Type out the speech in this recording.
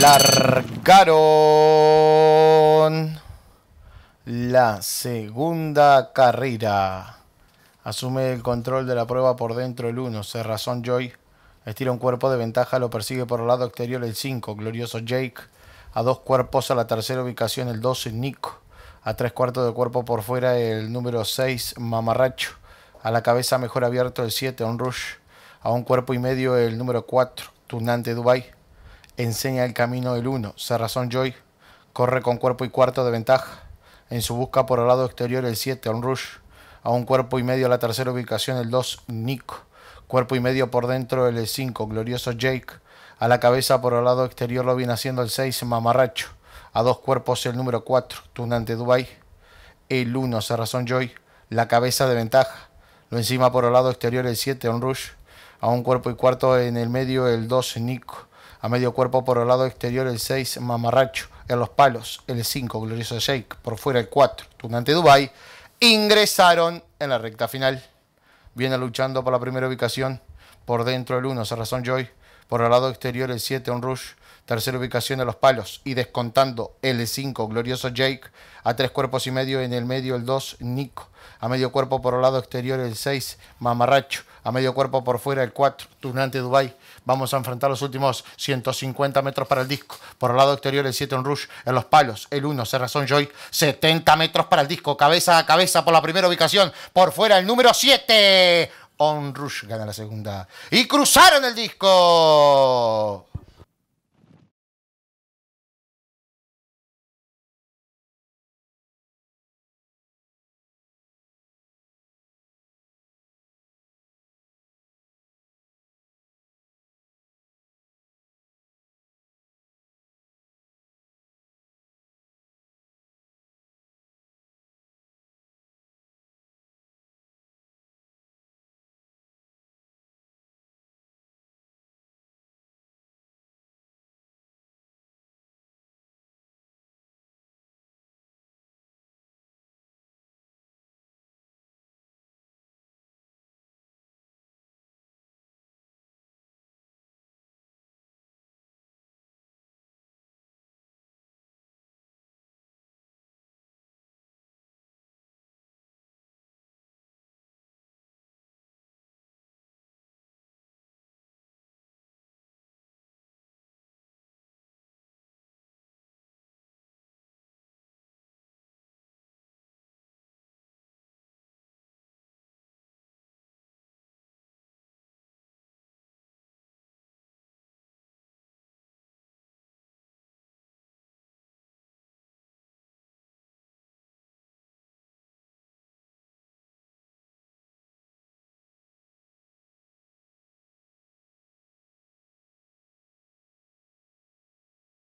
Largaron la segunda carrera. Asume el control de la prueba por dentro el 1. Cerrazón Joy. Estira un cuerpo de ventaja. Lo persigue por el lado exterior el 5. Glorioso Jake. A dos cuerpos a la tercera ubicación el 12. Nico. A tres cuartos de cuerpo por fuera el número 6. Mamarracho. A la cabeza mejor abierto el 7. On Rush. A un cuerpo y medio el número 4. Tunante Dubai enseña el camino el 1, Serrazón Joy corre con cuerpo y cuarto de ventaja. En su busca por el lado exterior el 7, On Rush. A un cuerpo y medio a la tercera ubicación el 2, Nico. Cuerpo y medio por dentro el 5, Glorioso Jake. A la cabeza por el lado exterior lo viene haciendo el 6, Mamarracho. A dos cuerpos el número 4, Tunante Dubai. El 1, Serrazón Joy. La cabeza de ventaja. Lo encima por el lado exterior el 7, un Rush. A un cuerpo y cuarto en el medio el 2, Nico a medio cuerpo por el lado exterior el 6, Mamarracho. En los palos el 5, Glorioso Shake. Por fuera el 4, Tunante Dubai. Ingresaron en la recta final. Viene luchando por la primera ubicación. Por dentro el 1, cerrazón Joy. Por el lado exterior el 7, un Rush tercera ubicación de los palos y descontando L5, glorioso Jake, a tres cuerpos y medio, en el medio el 2, Nico, a medio cuerpo por el lado exterior el 6, Mamarracho, a medio cuerpo por fuera el 4, Turnante Dubai. Vamos a enfrentar los últimos 150 metros para el disco. Por el lado exterior el 7 en en los palos el 1, cerrazón Joy, 70 metros para el disco, cabeza a cabeza por la primera ubicación, por fuera el número 7. On Rush gana la segunda. Y cruzaron el disco.